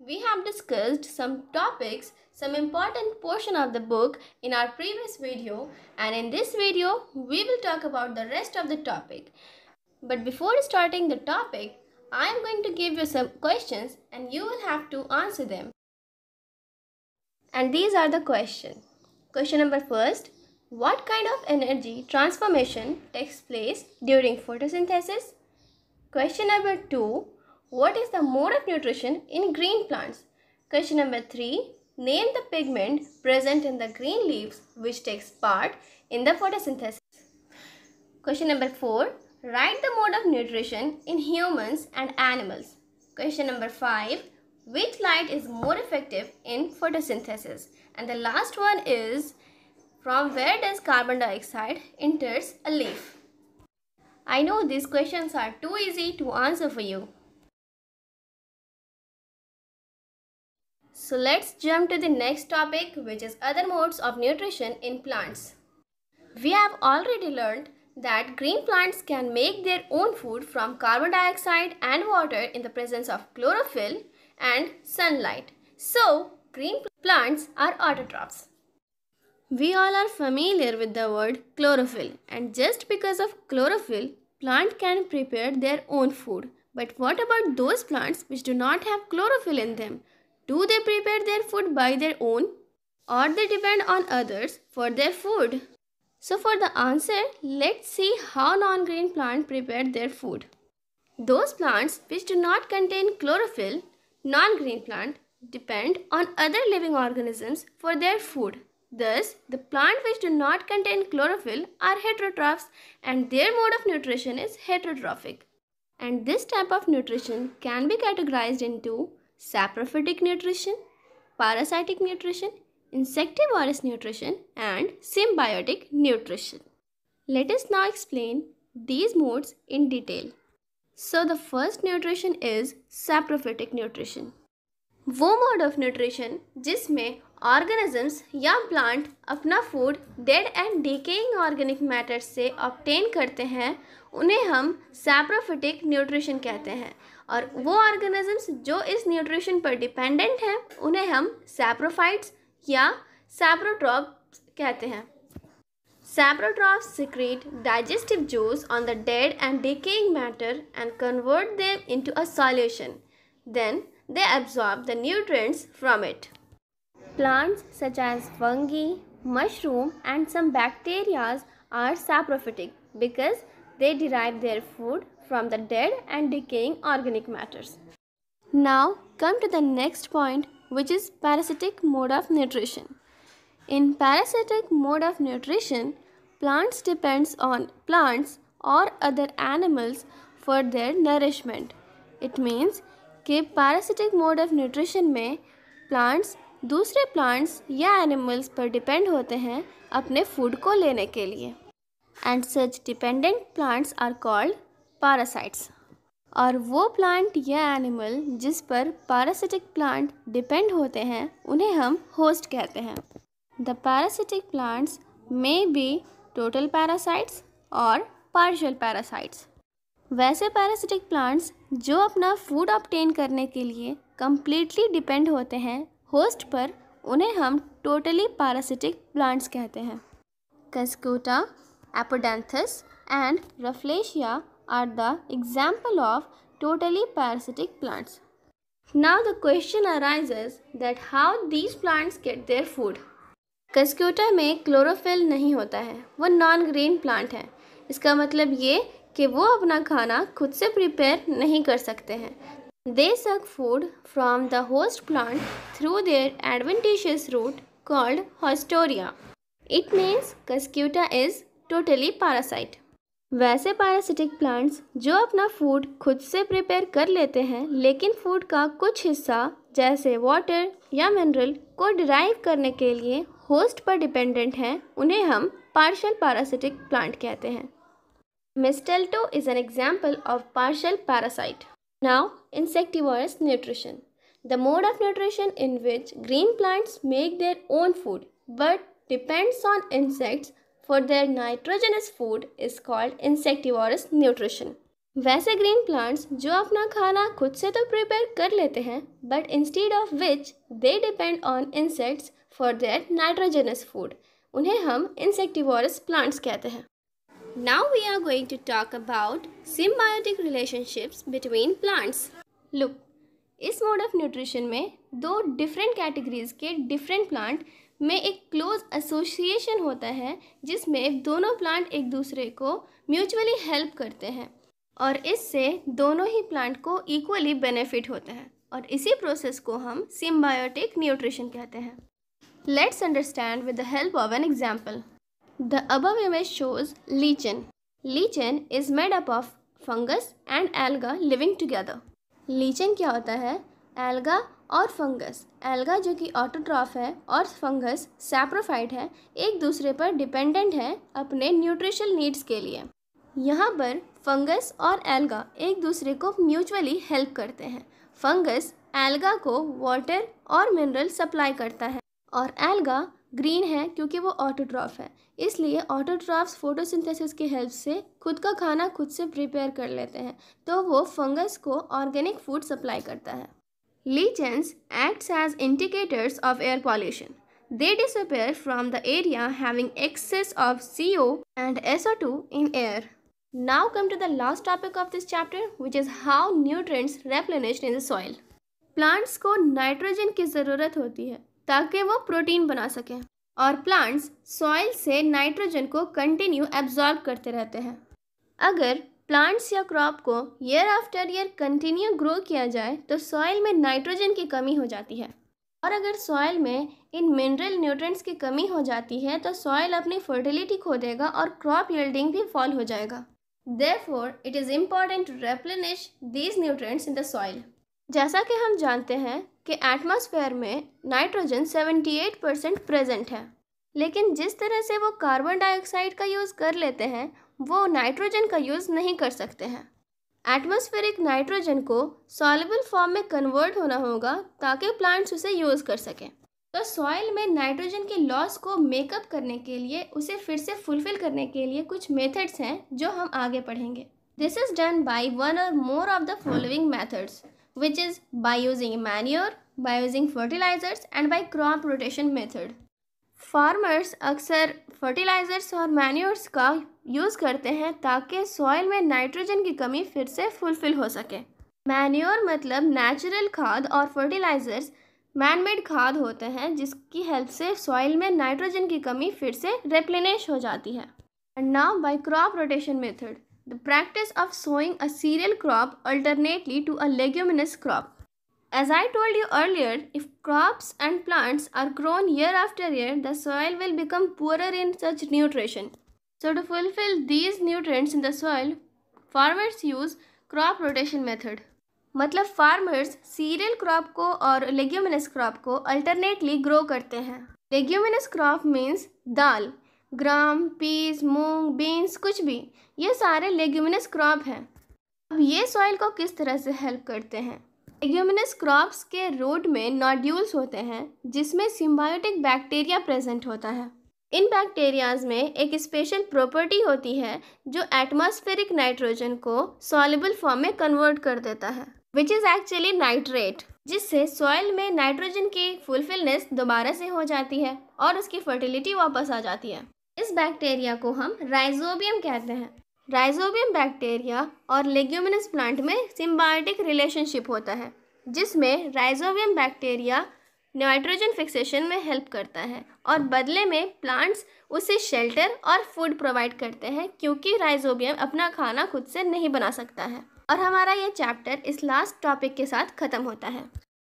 We have discussed some topics, some important portion of the book in our previous video and in this video we will talk about the rest of the topic. But before starting the topic, I am going to give you some questions and you will have to answer them. And these are the questions. Question number first, what kind of energy transformation takes place during photosynthesis? Question number two, what is the mode of nutrition in green plants? Question number 3. Name the pigment present in the green leaves which takes part in the photosynthesis. Question number 4. Write the mode of nutrition in humans and animals. Question number 5. Which light is more effective in photosynthesis? And the last one is from where does carbon dioxide enters a leaf? I know these questions are too easy to answer for you. So let's jump to the next topic which is other modes of nutrition in plants. We have already learned that green plants can make their own food from carbon dioxide and water in the presence of chlorophyll and sunlight. So, green plants are autotrophs. We all are familiar with the word chlorophyll and just because of chlorophyll, plant can prepare their own food. But what about those plants which do not have chlorophyll in them? Do they prepare their food by their own or they depend on others for their food? So for the answer, let's see how non-green plants prepare their food. Those plants which do not contain chlorophyll, non-green plant, depend on other living organisms for their food. Thus, the plant which do not contain chlorophyll are heterotrophs and their mode of nutrition is heterotrophic. And this type of nutrition can be categorized into saprophytic nutrition, parasitic nutrition, insectivorous nutrition and symbiotic nutrition. Let us now explain these modes in detail. So the first nutrition is saprophytic nutrition. वो mode of nutrition जिसमें organisms या plant अपना food dead and decaying organic matter से obtain करते हैं उन्हें हम saprophytic nutrition कहते हैं और वो ऑर्गेनिजम्स जो इस न्यूट्रिशन पर डिपेंडेंट हैं उन्हें हम सैप्रोफाइट्स या सैप्रोट्रॉप कहते हैं saprotroph secrete digestive juice on the dead and decaying matter and convert them into a solution then they absorb the nutrients from it plants such as वंगी mushroom and some bacterias are saprophytic because they derive their food from the dead and decaying organic matters. Now come to the next point which is parasitic mode of nutrition. In parasitic mode of nutrition, plants depends on plants or other animals for their nourishment. It means कि parasitic mode of nutrition में plants दूसरे plants या animals पर depend होते हैं अपने food को लेने के लिए. And such dependent plants are called पारासाइट्स और वो प्लांट या एनिमल जिस पर पैरासिटिक प्लांट डिपेंड होते हैं उन्हें हम होस्ट कहते हैं the parasitic plants may be total parasites और पार्शल पैरासाइट्स वैसे पैरासिटिक प्लांट्स जो अपना फूड ऑप्टेन करने के लिए कम्प्लीटली डिपेंड होते हैं होस्ट पर उन्हें हम टोटली पैरासिटिक प्लांट्स कहते हैं Cuscuta Apodanthes and Rafflesia are the example of totally parasitic plants. Now the question arises that how these plants get their food. Cuscuta में क्लोरोफिल नहीं होता है वो नॉन ग्रीन प्लांट है इसका मतलब ये कि वो अपना खाना खुद से प्रिपेयर नहीं कर सकते हैं they suck food from the host plant through their adventitious root called haustoria it means Cuscuta is totally parasite वैसे पैरासिटिक प्लांट्स जो अपना फूड खुद से प्रिपेयर कर लेते हैं लेकिन फूड का कुछ हिस्सा जैसे वाटर या मिनरल को डिराइव करने के लिए होस्ट पर डिपेंडेंट हैं उन्हें हम पार्शल पैरासिटिक प्लांट कहते हैं mistletoe is an example of partial parasite now insectivorous nutrition the mode of nutrition in which green plants make their own food but depends on insects for their nitrogenous food is called insectivorous nutrition. वैसे green plants जो अपना खाना खुद से तो prepare कर लेते हैं but instead of which they depend on insects for their nitrogenous food उन्हें हम इंसेक्टिवॉरस प्लांट्स कहते हैं now we are going to talk about symbiotic relationships between plants look इस मोड ऑफ न्यूट्रिशन में दो डिफरेंट कैटेगरीज के different plant में एक क्लोज एसोसिएशन होता है जिसमें दोनों प्लांट एक दूसरे को म्यूचुअली हेल्प करते हैं और इससे दोनों ही प्लांट को इक्वली बेनिफिट होता है और इसी प्रोसेस को हम सिम्बायोटिक न्यूट्रिशन कहते हैं let's understand with the help of an example the above image shows lichen lichen is made up of fungus and alga living together lichen क्या होता है एल्गा और फंगस एल्गा जो कि ऑटोट्रॉफ है और फंगस सैप्रोफाइट है एक दूसरे पर डिपेंडेंट है अपने न्यूट्रिशनल नीड्स के लिए यहाँ पर फंगस और एल्गा एक दूसरे को म्यूचुअली हेल्प करते हैं फंगस एल्गा को वाटर और मिनरल सप्लाई करता है और एल्गा ग्रीन है क्योंकि वो ऑटोट्रॉफ है इसलिए ऑटोट्रॉफ्स फोटोसिंथेसिस की हेल्प से खुद का खाना खुद से प्रिपेयर कर लेते हैं तो वो फंगस को ऑर्गेनिक फूड सप्लाई करता है Lichens acts as indicators of air pollution. They disappear from the area having excess of CO and SO2 in air. Now come to the last topic of this chapter which is how nutrients replenished in the soil. Plants को nitrogen की ज़रूरत होती है ताकि वो protein बना सकें और प्लांट्स सॉइल से नाइट्रोजन को कंटिन्यू एब्जॉर्ब करते रहते हैं अगर प्लांट्स या क्रॉप को year after year continue grow किया जाए तो सॉइल में नाइट्रोजन की कमी हो जाती है और अगर सॉइल में इन मिनरल न्यूट्रेंट्स की कमी हो जाती है तो सॉइल अपनी फर्टिलिटी खो देगा और क्रॉप यील्डिंग भी फॉल हो जाएगा therefore it is important to replenish these nutrients in the soil जैसा कि हम जानते हैं कि एटमॉस्फेयर में नाइट्रोजन 78 परसेंट प्रेजेंट है लेकिन जिस तरह से वो कार्बन डाइऑक्साइड का यूज़ कर लेते हैं वो नाइट्रोजन का यूज़ नहीं कर सकते हैं एटमॉस्फेरिक नाइट्रोजन को सॉलेबल फॉर्म में कन्वर्ट होना होगा ताकि प्लांट्स उसे यूज़ कर सकें तो सॉइल में नाइट्रोजन के लॉस को मेकअप करने के लिए उसे फिर से फुलफिल करने के लिए कुछ मेथड्स हैं जो हम आगे पढ़ेंगे this is done by one or more of the following methods which is by using manure by using fertilisers and by crop rotation method farmers अक्सर फर्टिलाइज़र्स और मैन्योर्स का यूज़ करते हैं ताकि सॉइल में नाइट्रोजन की कमी फिर से फुलफिल हो सके मैन्योर मतलब नेचुरल खाद और फर्टिलाइज़र्स मैनमेड खाद होते हैं जिसकी हेल्प से सॉइल में नाइट्रोजन की कमी फिर से रेप्लेनेश हो जाती है and now by crop rotation method the practice of sowing a cereal crop alternately to a leguminous crop As I told you earlier, if crops and plants are grown year after year, the soil will become poorer in such nutrition. So to fulfill these nutrients in the soil, farmers use crop rotation method. मतलब farmers cereal crop को और leguminous crop को alternately grow करते हैं leguminous crop means दाल ग्राम peas, मूंग beans कुछ भी ये सारे leguminous crop हैं अब ये soil को किस तरह से help करते हैं एग्यूमिनस क्रॉप्स के रूट में नॉड्यूल्स होते हैं जिसमें सिम्बायोटिक बैक्टीरिया प्रेजेंट होता है इन बैक्टीरियाज में एक स्पेशल प्रॉपर्टी होती है जो एटमॉस्फेरिक नाइट्रोजन को सॉलिबल फॉर्म में कन्वर्ट कर देता है विच इज़ एक्चुअली नाइट्रेट जिससे सॉइल में नाइट्रोजन की फुलफिलनेस दोबारा से हो जाती है और उसकी फर्टिलिटी वापस आ जाती है इस बैक्टीरिया को हम राइजोबियम कहते हैं राइजोबियम बैक्टीरिया और लेग्यूमिनस प्लांट में सिम्बायोटिक रिलेशनशिप होता है जिसमें राइजोबियम बैक्टीरिया नाइट्रोजन फिक्सेशन में हेल्प करता है और बदले में प्लांट्स उसे शेल्टर और फूड प्रोवाइड करते हैं क्योंकि राइजोबियम अपना खाना खुद से नहीं बना सकता है और हमारा ये चैप्टर इस लास्ट टॉपिक के साथ ख़त्म होता है